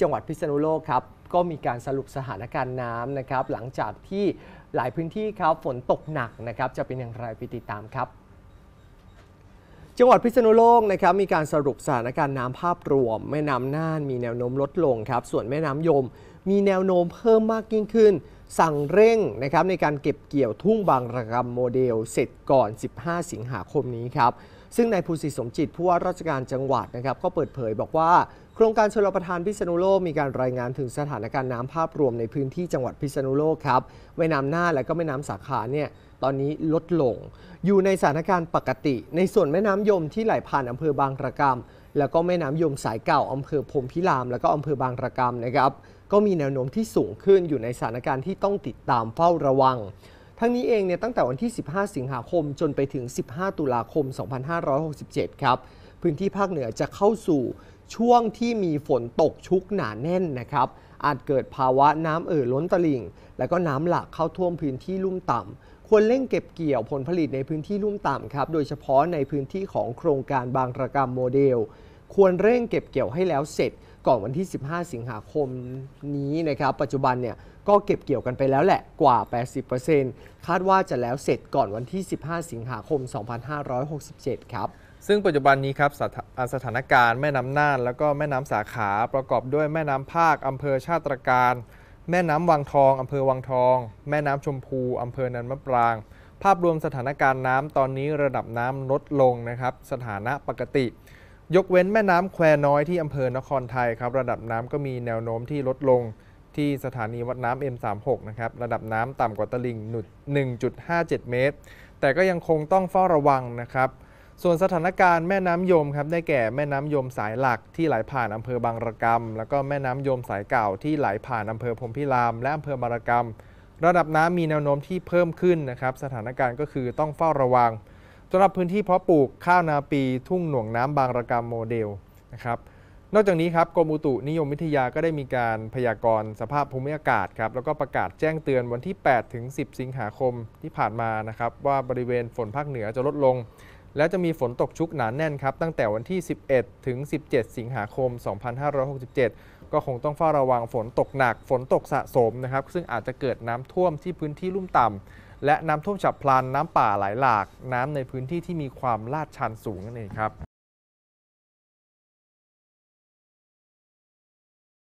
จังหวัดพิษณุโลกครับก็มีการสรุปสถานการณ์น้ำนะครับ หลังจากที่หลายพื้นที่ครับฝนตกหนักนะครับจะเป็นอย่างไรไปติดตามครับ จังหวัดพิษณุโลกนะครับ มีการสรุปสถานการณ์น้ำภาพรวม แม่น้ำน่าน มีแนวโน้มลดลงครับส่วนแม่น้ำยมมีแนวโน้มเพิ่มมากยิ่งขึ้น สั่งเร่งนะครับ ในการเก็บเกี่ยวทุ่งบางระกำโมเดล เสร็จก่อน 15 สิงหาคมนี้ครับซึ่งนายภูสิสมจิตผู้ว่าราชการจังหวัดนะครับ ก็เปิดเผยบอกว่า โครงการชลประทานพิษณุโลกมีการรายงานถึงสถานการณ์น้ำภาพรวมในพื้นที่จังหวัดพิษณุโลกครับแม่น้ำหน้าและก็แม่น้ำสาขาเนี่ยตอนนี้ลดลง อยู่ในสถานการณ์ปกติ ในส่วนแม่น้ำยมที่ไหลผ่านอำเภอบางระกำแล้วก็แม่น้ำยมสายเก่าอำเภอพรมพิรามแล้วก็อำเภอบางระกำนะครับก็มีแนวโน้มที่สูงขึ้นอยู่ในสถานการณ์ที่ต้องติดตามเฝ้าระวังทั้งนี้เองเนี่ยตั้งแต่วันที่ 15 สิงหาคมจนไปถึง 15 ตุลาคม 2567 ครับ พื้นที่ภาคเหนือจะเข้าสู่ช่วงที่มีฝนตกชุกหนาแน่นนะครับอาจเกิดภาวะน้ำเอ่อล้นตลิ่ง และก็น้ำหลากเข้าท่วมพื้นที่ลุ่มต่ำควรเร่งเก็บเกี่ยวผลผลิตในพื้นที่ลุ่มต่ำครับโดยเฉพาะในพื้นที่ของโครงการบางระกรรมโมเดลควรเร่งเก็บเกี่ยวให้แล้วเสร็จก่อนวันที่ 15 สิงหาคมนี้นะครับ ปัจจุบันเนี่ยก็เก็บเกี่ยวกันไปแล้วแหละกว่า 80%คาดว่าจะแล้วเสร็จก่อนวันที่ 15 สิงหาคม 2567ครับ ซึ่งปัจจุบันนี้ครับสถสถานการณ์แม่น้ำน่านแล้วก็แม่น้ำสาขาประกอบด้วยแม่น้ำภาคอำเภอชาติตการแม่น้ำวังทองอำเภอวังทอง แม่น้ำชมพูอำเภอนันมะปราง ภาพรวมสถานการณ์น้ำตอนนี้ระดับน้ำลดลงนะครับสถานะปกติยกเว้นแม่น้ำแควน้อยที่อำเภอนครไทยครับ ระดับน้ำก็มีแนวโน้มที่ลดลงที่สถานีวัดน้ำ M36 นะครับระดับน้ำต่ำกว่าตลิ่งหนุด 1.57 เมตร แต่ก็ยังคงต้องเฝ้าระวังนะครับ ส่วนสถานการณ์แม่น้ำยมครับได้แก่แม่น้ำยมสายหลักที่ไหลผ่านอำเภอบางระกำแล้วก็แม่น้ำยมสายเก่าที่ไหลผ่านอำเภอพรมพิรามและอำเภอบางระกำระดับน้ำมีแนวโน้มที่เพิ่มขึ้นนะครับสถานการณ์ก็คือต้องเฝ้าระวังสำหรับพื้นที่เพาะปลูกข้าวนาปีทุ่งหน่วงน้ำบางระกำโมเดลนะครับ นอกจากนี้ครับกรมอุตุนิยมวิทยาก็ได้มีการพยากรณ์สภาพภูมิอากาศครับแล้วก็ประกาศแจ้งเตือนวันที่ 8 ถึง 10 สิงหาคมที่ผ่านมานะครับว่าบริเวณฝนภาคเหนือจะลดลง และจะมีฝนตกชุกหนานแน่นครับตั้งแต่วันที่ 11 ถึง 17 สิงหาคม 2567 ก็คงต้องเฝ้าระวังฝนตกหนัก ฝนตกสะสมนะครับซึ่งอาจจะเกิดน้ำท่วมที่พื้นที่ลุ่มต่ำและน้ำท่วมฉับพลันน้ำป่าไหลหลาก น้ำในพื้นที่ที่มีความลาดชันสูงนั่นเองครับ